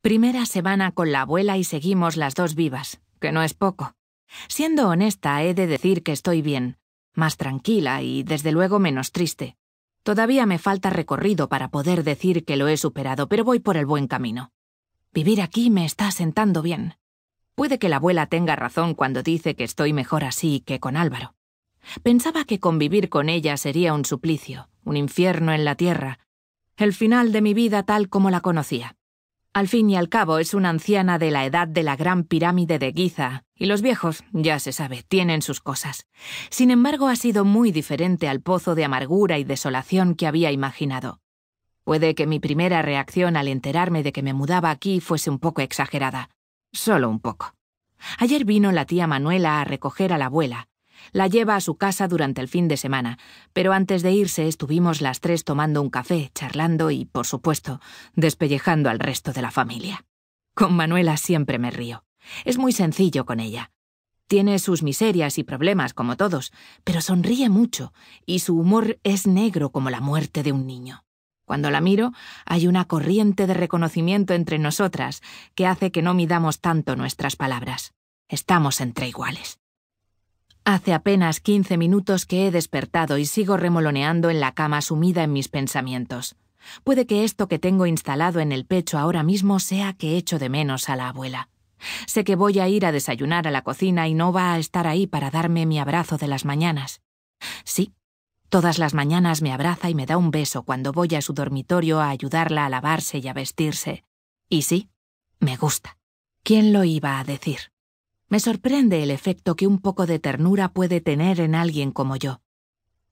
Primera semana con la abuela y seguimos las dos vivas, que no es poco. Siendo honesta, he de decir que estoy bien, más tranquila y desde luego menos triste. Todavía me falta recorrido para poder decir que lo he superado, pero voy por el buen camino. Vivir aquí me está sentando bien. Puede que la abuela tenga razón cuando dice que estoy mejor así que con Álvaro. Pensaba que convivir con ella sería un suplicio, un infierno en la tierra, el final de mi vida tal como la conocía. Al fin y al cabo es una anciana de la edad de la gran pirámide de Giza, y los viejos, ya se sabe, tienen sus cosas. Sin embargo, ha sido muy diferente al pozo de amargura y desolación que había imaginado. Puede que mi primera reacción al enterarme de que me mudaba aquí fuese un poco exagerada. Solo un poco. Ayer vino la tía Manuela a recoger a la abuela, la lleva a su casa durante el fin de semana, pero antes de irse estuvimos las tres tomando un café, charlando y, por supuesto, despellejando al resto de la familia. Con Manuela siempre me río. Es muy sencillo con ella. Tiene sus miserias y problemas como todos, pero sonríe mucho y su humor es negro como la muerte de un niño. Cuando la miro, hay una corriente de reconocimiento entre nosotras que hace que no midamos tanto nuestras palabras. Estamos entre iguales. Hace apenas quince minutos que he despertado y sigo remoloneando en la cama sumida en mis pensamientos. Puede que esto que tengo instalado en el pecho ahora mismo sea que echo de menos a la abuela. Sé que voy a ir a desayunar a la cocina y no va a estar ahí para darme mi abrazo de las mañanas. Sí, todas las mañanas me abraza y me da un beso cuando voy a su dormitorio a ayudarla a lavarse y a vestirse. Y sí, me gusta. ¿Quién lo iba a decir? Me sorprende el efecto que un poco de ternura puede tener en alguien como yo.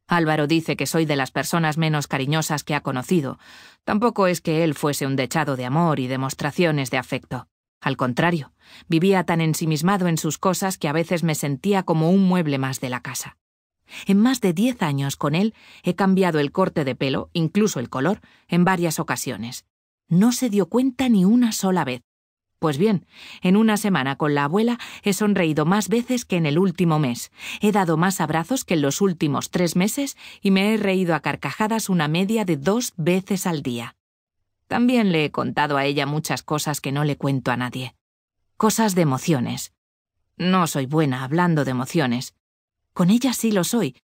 Álvaro dice que soy de las personas menos cariñosas que ha conocido. Tampoco es que él fuese un dechado de amor y demostraciones de afecto. Al contrario, vivía tan ensimismado en sus cosas que a veces me sentía como un mueble más de la casa. En más de diez años con él he cambiado el corte de pelo, incluso el color, en varias ocasiones. No se dio cuenta ni una sola vez, pues bien, en una semana con la abuela he sonreído más veces que en el último mes, he dado más abrazos que en los últimos tres meses y me he reído a carcajadas una media de dos veces al día. También le he contado a ella muchas cosas que no le cuento a nadie. Cosas de emociones. No soy buena hablando de emociones. Con ella sí lo soy.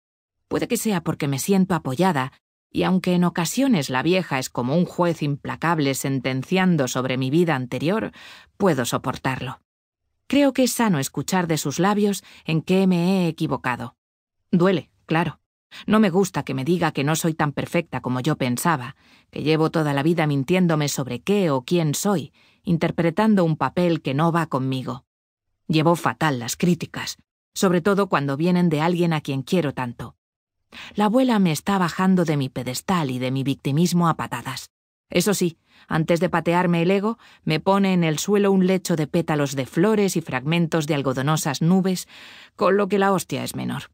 Puede que sea porque me siento apoyada y aunque en ocasiones la vieja es como un juez implacable sentenciando sobre mi vida anterior, puedo soportarlo. Creo que es sano escuchar de sus labios en qué me he equivocado. Duele, claro. No me gusta que me diga que no soy tan perfecta como yo pensaba, que llevo toda la vida mintiéndome sobre qué o quién soy, interpretando un papel que no va conmigo. Llevo fatal las críticas, sobre todo cuando vienen de alguien a quien quiero tanto. La abuela me está bajando de mi pedestal y de mi victimismo a patadas. Eso sí, antes de patearme el ego, me pone en el suelo un lecho de pétalos de flores y fragmentos de algodonosas nubes, con lo que la hostia es menor.